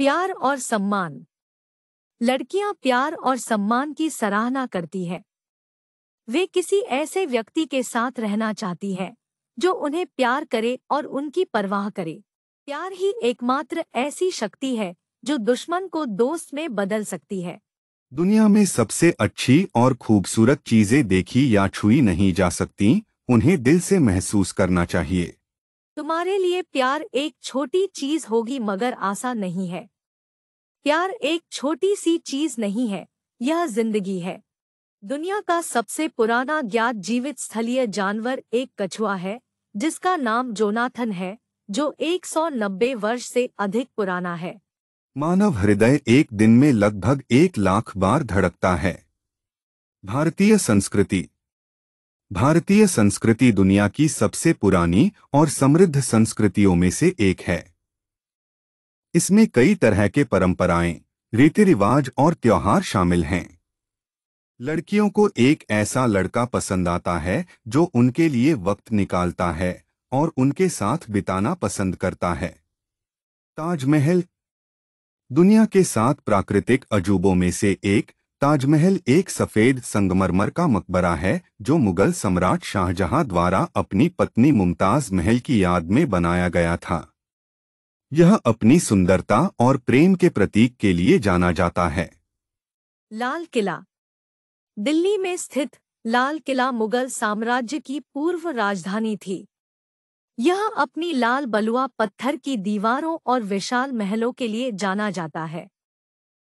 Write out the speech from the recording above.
प्यार और सम्मान लड़कियां प्यार और सम्मान की सराहना करती है वे किसी ऐसे व्यक्ति के साथ रहना चाहती है जो उन्हें प्यार करे और उनकी परवाह करे प्यार ही एकमात्र ऐसी शक्ति है जो दुश्मन को दोस्त में बदल सकती है दुनिया में सबसे अच्छी और खूबसूरत चीजें देखी या छुई नहीं जा सकती उन्हें दिल से महसूस करना चाहिए तुम्हारे लिए प्यार एक छोटी चीज होगी मगर आसान नहीं है प्यार एक छोटी सी चीज नहीं है यह जिंदगी है दुनिया का सबसे पुराना ज्ञात जीवित स्थलीय जानवर एक कछुआ है जिसका नाम जोनाथन है जो 190 वर्ष से अधिक पुराना है मानव हृदय एक दिन में लगभग एक लाख बार धड़कता है भारतीय संस्कृति भारतीय संस्कृति दुनिया की सबसे पुरानी और समृद्ध संस्कृतियों में से एक है इसमें कई तरह के परंपराएं रीति रिवाज और त्योहार शामिल हैं लड़कियों को एक ऐसा लड़का पसंद आता है जो उनके लिए वक्त निकालता है और उनके साथ बिताना पसंद करता है ताजमहल दुनिया के सात प्राकृतिक अजूबों में से एक ताजमहल एक सफेद संगमरमर का मकबरा है जो मुगल सम्राट शाहजहां द्वारा अपनी पत्नी मुमताज महल की याद में बनाया गया था यह अपनी सुंदरता और प्रेम के प्रतीक के लिए जाना जाता है लाल किला दिल्ली में स्थित लाल किला मुगल साम्राज्य की पूर्व राजधानी थी यह अपनी लाल बलुआ पत्थर की दीवारों और विशाल महलों के लिए जाना जाता है